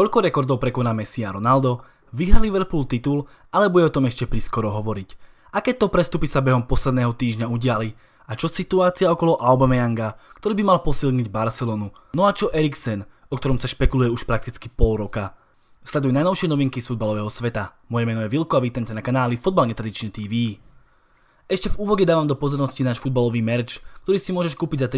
Koľko rekordov prekoná Messi a Ronaldo, vyhrá Liverpool titul, ale bude o tom ešte prískoro hovoriť. Aké to prestupy sa behom posledného týždňa udiali a čo situácia okolo Aubameyanga, ktorý by mal posilniť Barcelonu. No a čo Eriksen, o ktorom sa špekuluje už prakticky pol roka. Sleduj najnovšie novinky z futbalového sveta. Moje meno je Vilko a vítam ťa na kanáli Fotbal Netradične TV. Ešte v úvode dávam do pozornosti náš futbalový merch, ktorý si môžeš kúpiť za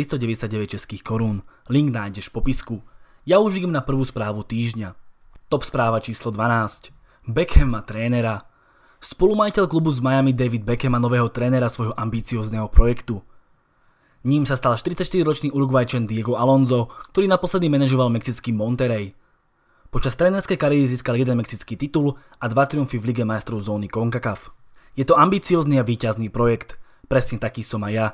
399 českých korún. Link nájdeš v popisku. Ja už idem na prvú správu týždňa. Top správa číslo 12. Beckham má trénera. Spolumajiteľ klubu z Miami David Beckham má nového trénera svojho ambiciozného projektu. Ním sa stal 44-ročný Uruguayčan Diego Alonso, ktorý naposledy manažoval mexický Monterrey. Počas trénerskej kariéry získal jeden mexický titul a dva triumfy v Lige majstrov zóny CONCACAF. Je to ambiciózny a výťazný projekt. Presne taký som aj ja.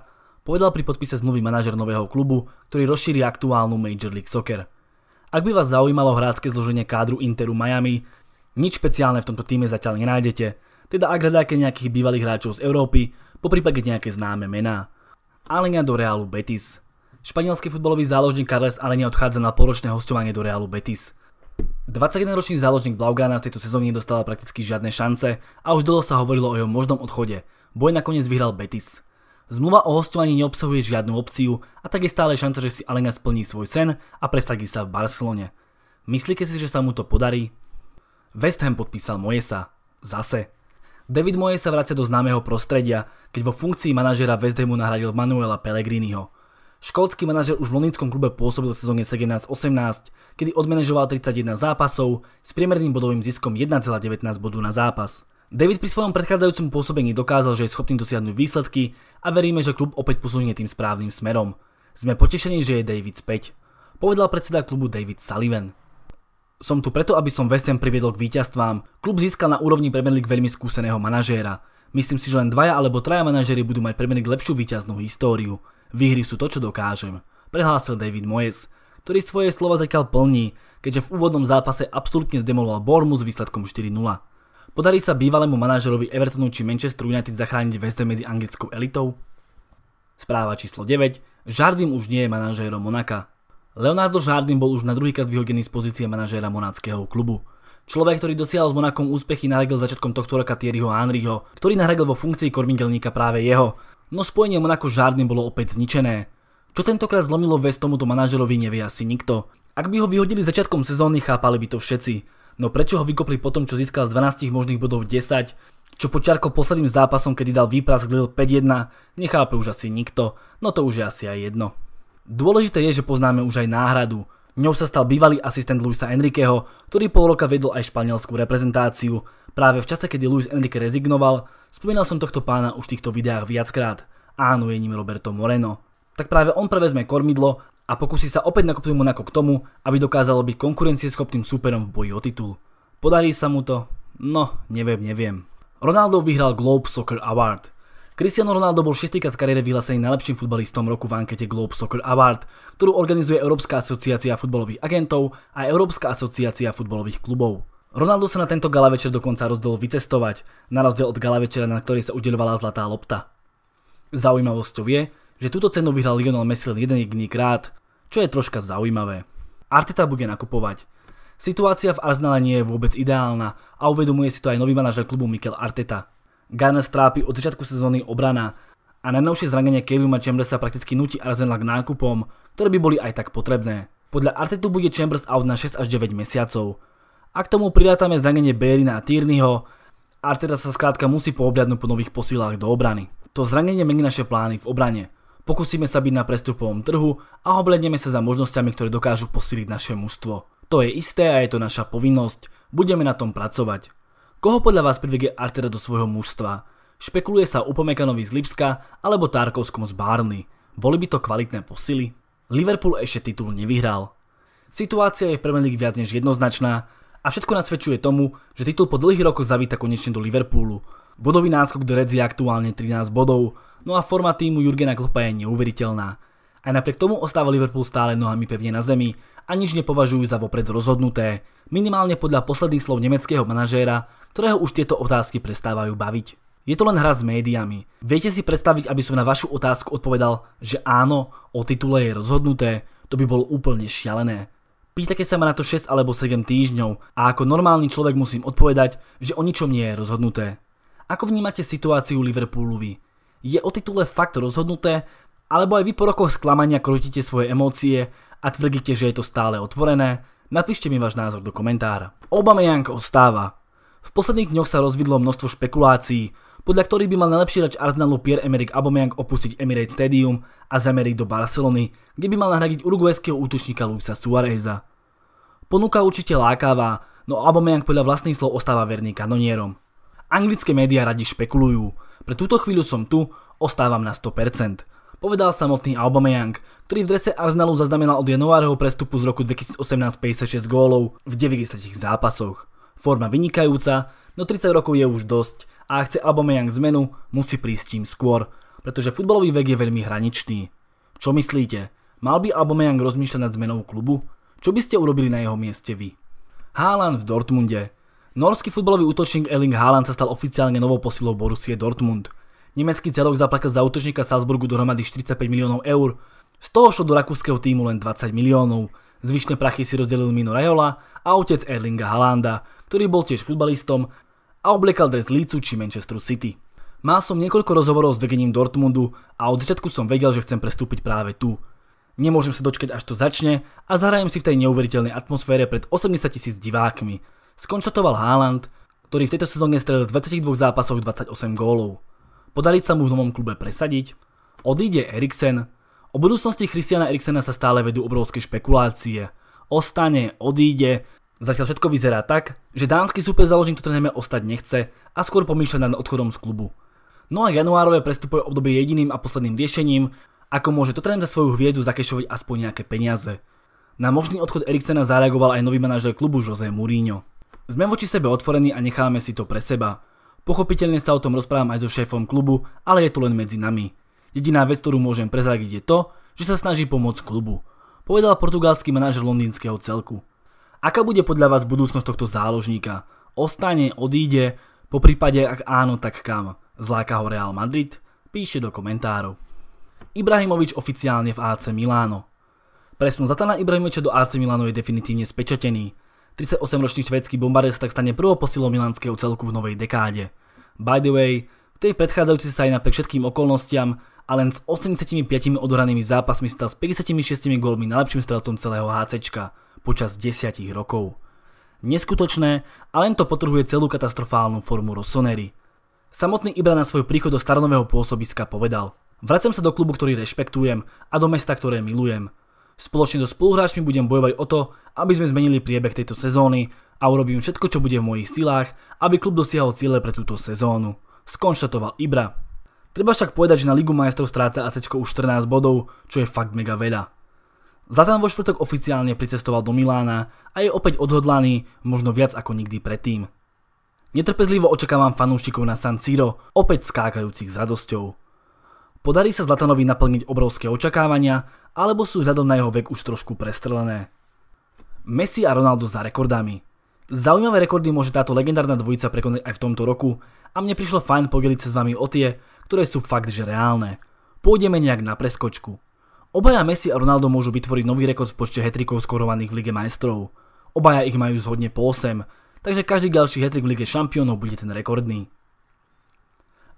Povedal pri podpise zmluvy manažer nového klubu, ktorý rozšíri aktuálnu Major League Soccer. Ak by vás zaujímalo hrácké zloženie kádru Interu Miami, nič špeciálne v tomto týme zatiaľ nenájdete, teda ak hľadáte nejakých bývalých hráčov z Európy, poprípade nejaké známe mená. Alenia do Realu Betis. Španielský futbalový záložník Carles Alenia odchádza na poročné hostovanie do Realu Betis. 21-ročný záložník Blaugrana v tejto sezóne nedostala prakticky žiadne šance a už dlho sa hovorilo o jeho možnom odchode. Boj nakoniec vyhral Betis. Zmluva o hostovaní neobsahuje žiadnu opciu a tak je stále šanca, že si Alenia splní svoj sen a prestadí sa v Barcelone. Myslíte si, že sa mu to podarí? West Ham podpísal Mojesa. Zase. David Mojesa sa vracia do známeho prostredia, keď vo funkcii manažera West Hamu nahradil Manuela Pellegriniho. Škótsky manažer už v londýnskom klube pôsobil v sezóne 17-18, kedy odmanežoval 31 zápasov s priemerným bodovým ziskom 1,19 bodu na zápas. David pri svojom predchádzajúcom pôsobení dokázal, že je schopný dosiahnuť výsledky a veríme, že klub opäť posunie tým správnym smerom. Sme potešení, že je David späť, povedal predseda klubu David Sullivan. Som tu preto, aby som West Ham priviedol k víťazstvám. Klub získal na úrovni Premier League veľmi skúseného manažéra. Myslím si, že len dvaja alebo traja manažéri budú mať Premier League lepšiu víťaznú históriu. Výhry sú to, čo dokážem, prehlásil David Moyes, ktorý svoje slova zatiaľ plní, keďže v úvodnom zápase absolútne zdemoloval Bormu s výsledkom 4-0. Podarí sa bývalému manažerovi Evertonu či Manchester United zachrániť väzbe medzi anglickou elitou? Správa číslo 9. Žardim už nie je manažérom Monaka. Leonardo Žardim bol už na druhýkrát vyhodený z pozície manažéra monáckého klubu. Človek, ktorý dosiahol s Monakom úspechy, nahradil začiatkom tohto roka Thierryho Henryho, ktorý nahradil vo funkcii kormingelníka práve jeho. No spojenie Monako s Žardim bolo opäť zničené. Čo tentokrát zlomilo väz tomuto manažerovi nevie asi nikto. Ak by ho vyhodili začiatkom sezóny, chápali by to všetci. No prečo ho vykopli po tom, čo získal z 12 možných bodov 10, čo počiarko posledným zápasom, kedy dal výprask Lil 5-1, nechápe už asi nikto, no to už je asi aj jedno. Dôležité je, že poznáme už aj náhradu. Ňou sa stal bývalý asistent Luisa Enriqueho, ktorý pol roka vedol aj španielskú reprezentáciu. Práve v čase, kedy Luis Enrique rezignoval, spomínal som tohto pána už v týchto videách viackrát. Áno, je ním Roberto Moreno. Tak práve on prevezme kormidlo a pokusí sa opäť nakopnúť Monako k tomu, aby dokázalo byť konkurencieschopným súperom v boji o titul. Podarí sa mu to? No, neviem, neviem. Ronaldo vyhral Globe Soccer Award. Cristiano Ronaldo bol šestýkrát v kariére vyhlásený najlepším futbalistom roku v ankete Globe Soccer Award, ktorú organizuje Európska asociácia futbalových agentov a Európska asociácia futbalových klubov. Ronaldo sa na tento gala večer dokonca rozdol vycestovať, na rozdiel od gala večera, na ktorej sa udeľovala zlatá lopta. Zaujímavosťou je, že túto cenu vyhral Lionel Messi len jeden jediný krát, čo je troška zaujímavé. Arteta bude nakupovať. Situácia v Arsenale nie je vôbec ideálna a uvedomuje si to aj nový manažer klubu Mikel Arteta. Gunners trápi od začiatku sezóny obrana a najnovšie zranenie Keviuma Chambersa prakticky nutí Arsenal k nákupom, ktoré by boli aj tak potrebné. Podľa Artetu bude Chambers out na 6 až 9 mesiacov. Ak tomu prilátame zranenie Berina a Tierneyho, Arteta sa skrátka musí poobľadnúť po nových posílách do obrany. To zranenie mení naše plány v obrane. Pokúsime sa byť na prestupovom trhu a obledneme sa za možnosťami, ktoré dokážu posíliť naše mužstvo. To je isté a je to naša povinnosť. Budeme na tom pracovať. Koho podľa vás privedie Arteta do svojho mužstva? Špekuluje sa Upomekanovi z Lipska alebo Tarkovskom z barny. Boli by to kvalitné posily? Liverpool ešte titul nevyhral. Situácia je v Premier League viac než jednoznačná a všetko nasvedčuje tomu, že titul po dlhých rokoch zavíta konečne do Liverpoolu. Bodový náskok do Reds je aktuálne 13 bodov, No a forma týmu Jurgena Kloppa je neuveriteľná. Aj napriek tomu ostáva Liverpool stále nohami pevne na zemi a nič nepovažujú za vopred rozhodnuté, minimálne podľa posledných slov nemeckého manažéra, ktorého už tieto otázky prestávajú baviť. Je to len hra s médiami. Viete si predstaviť, aby som na vašu otázku odpovedal, že áno, o titule je rozhodnuté, to by bolo úplne šialené. Pýtate sa ma na to 6 alebo 7 týždňov a ako normálny človek musím odpovedať, že o ničom nie je rozhodnuté. Ako vnímate situáciu Liverpoolu vy? Je o titule fakt rozhodnuté, alebo aj vy po rokoch sklamania krútite svoje emócie a tvrdíte, že je to stále otvorené, napíšte mi váš názor do komentára. Aubameyang ostáva. V posledných dňoch sa rozvidlo množstvo špekulácií, podľa ktorých by mal najlepší rač Arsenalu Pierre-Emerick Aubameyang opustiť Emirates Stadium a zameriť do Barcelony, kde by mal nahradiť uruguayského útočníka Luisa Suareza. Ponuka určite lákavá, no Aubameyang podľa vlastných slov ostáva verný kanonierom. Anglické médiá radi špekulujú, pre túto chvíľu som tu, ostávam na 100%. Povedal samotný Aubameyang, ktorý v drese Arsenalu zaznamenal od januárho prestupu z roku 2018 56 gólov v 90 zápasoch. Forma vynikajúca, no 30 rokov je už dosť a ak chce Aubameyang zmenu, musí prísť tým skôr, pretože futbalový vek je veľmi hraničný. Čo myslíte? Mal by Aubameyang rozmýšľať nad zmenou klubu? Čo by ste urobili na jeho mieste vy? Haaland v Dortmunde Norský futbalový útočník Erling Haaland sa stal oficiálne novou posilou Borussie Dortmund. Nemecký celok zaplatil za útočníka Salzburgu dohromady 45 miliónov eur, z toho šlo do rakúskeho týmu len 20 miliónov. Zvyšné prachy si rozdelil Mino rajola a otec Erlinga Halanda, ktorý bol tiež futbalistom a obliekal dres Lícu či Manchester City. Mal som niekoľko rozhovorov s vedením Dortmundu a od začiatku som vedel, že chcem prestúpiť práve tu. Nemôžem sa dočkať, až to začne a zahrajem si v tej neuveriteľnej atmosfére pred 80 tisíc divákmi skonštatoval Haaland, ktorý v tejto sezóne strelil 22 zápasoch 28 gólov. Podarí sa mu v novom klube presadiť, odíde Eriksen, o budúcnosti Christiana Eriksena sa stále vedú obrovské špekulácie. Ostane, odíde, zatiaľ všetko vyzerá tak, že dánsky super záložník to trenéme ostať nechce a skôr pomýšľa nad odchodom z klubu. No a januárové prestupuje obdobie jediným a posledným riešením, ako môže Tottenham za svoju hviezdu zakešovať aspoň nejaké peniaze. Na možný odchod Eriksena zareagoval aj nový manažer klubu Jose Mourinho. Sme voči sebe otvorení a necháme si to pre seba. Pochopiteľne sa o tom rozprávam aj so šéfom klubu, ale je to len medzi nami. Jediná vec, ktorú môžem prezradiť je to, že sa snaží pomôcť klubu, povedal portugalský manažer londýnskeho celku. Aká bude podľa vás budúcnosť tohto záložníka? Ostane, odíde, po prípade ak áno, tak kam? Zláka ho Real Madrid? Píše do komentárov. Ibrahimovič oficiálne v AC Miláno. Presun Zatana Ibrahimoviča do AC Milano je definitívne spečatený. 38-ročný švedský bombardér sa tak stane prvou posilou milánskeho celku v novej dekáde. By the way, v tej predchádzajúci sa aj napriek všetkým okolnostiam a len s 85 odhranými zápasmi stal s 56 gólmi najlepším strelcom celého HCčka počas 10 rokov. Neskutočné a len to potrhuje celú katastrofálnu formu Rossoneri. Samotný Ibra na svoj príchod do staronového pôsobiska povedal Vracem sa do klubu, ktorý rešpektujem a do mesta, ktoré milujem. Spoločne so spoluhráčmi budem bojovať o to, aby sme zmenili priebeh tejto sezóny a urobím všetko, čo bude v mojich silách, aby klub dosiahol cieľe pre túto sezónu. Skonštatoval Ibra. Treba však povedať, že na Ligu majstrov stráca AC už 14 bodov, čo je fakt mega veľa. Zlatan vo štvrtok oficiálne pricestoval do Milána a je opäť odhodlaný, možno viac ako nikdy predtým. Netrpezlivo očakávam fanúšikov na San Siro, opäť skákajúcich s radosťou. Podarí sa Zlatanovi naplniť obrovské očakávania, alebo sú vzhľadom na jeho vek už trošku prestrelené. Messi a Ronaldo za rekordami. Zaujímavé rekordy môže táto legendárna dvojica prekonať aj v tomto roku a mne prišlo fajn podeliť sa s vami o tie, ktoré sú fakt že reálne. Pôjdeme nejak na preskočku. Obaja Messi a Ronaldo môžu vytvoriť nový rekord v počte hetrikov skorovaných v Lige majstrov. Obaja ich majú zhodne po 8, takže každý ďalší hetrik v Lige šampiónov bude ten rekordný.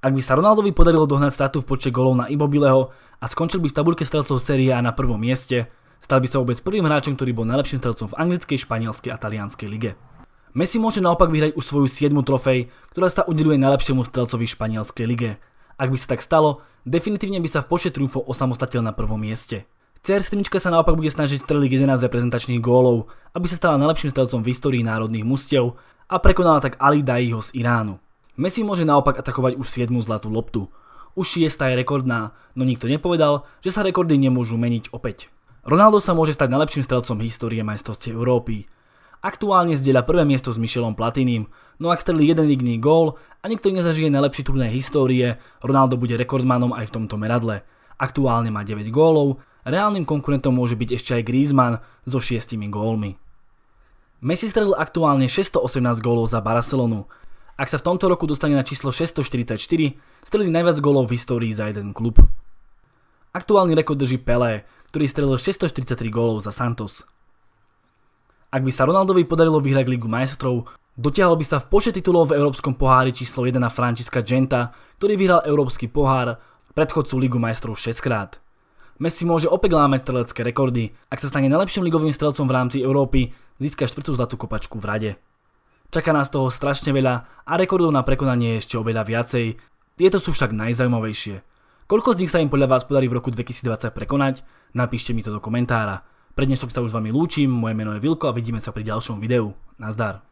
Ak by sa Ronaldovi podarilo dohnať stratu v počte golov na Immobileho a skončil by v tabulke strelcov série A na prvom mieste, stal by sa vôbec prvým hráčom, ktorý bol najlepším strelcom v anglickej, španielskej a talianskej lige. Messi môže naopak vyhrať už svoju 7. trofej, ktorá sa udeluje najlepšiemu strelcovi v španielskej lige. Ak by sa tak stalo, definitívne by sa v počte triumfov osamostatil na prvom mieste. CR7 sa naopak bude snažiť streliť 11 reprezentačných gólov, aby sa stala najlepším strelcom v histórii národných mustiev a prekonala tak Ali Daiho z Iránu. Messi môže naopak atakovať už 7 zlatú loptu. Už 6 je rekordná, no nikto nepovedal, že sa rekordy nemôžu meniť opäť. Ronaldo sa môže stať najlepším strelcom histórie majstrovstiev Európy. Aktuálne zdieľa prvé miesto s Michelom Platinim, no ak strelí jeden jediný gól a nikto nezažije najlepší turné histórie, Ronaldo bude rekordmanom aj v tomto meradle. Aktuálne má 9 gólov, reálnym konkurentom môže byť ešte aj Griezmann so 6 gólmi. Messi strelil aktuálne 618 gólov za Barcelonu, ak sa v tomto roku dostane na číslo 644, strelí najviac golov v histórii za jeden klub. Aktuálny rekord drží Pelé, ktorý strelil 643 gólov za Santos. Ak by sa Ronaldovi podarilo vyhrať Ligu majstrov, dotiahol by sa v počet titulov v Európskom pohári číslo 1 Francisca Genta, ktorý vyhral Európsky pohár, predchodcu Ligu majstrov 6 krát. Messi môže opäť lámať strelecké rekordy, ak sa stane najlepším ligovým strelcom v rámci Európy, získa štvrtú zlatú kopačku v rade. Čaká nás toho strašne veľa a rekordov na prekonanie je ešte oveľa viacej. Tieto sú však najzaujímavejšie. Koľko z nich sa im podľa vás podarí v roku 2020 prekonať? Napíšte mi to do komentára. Pre dnešok sa už s vami lúčim, moje meno je Vilko a vidíme sa pri ďalšom videu. Nazdar.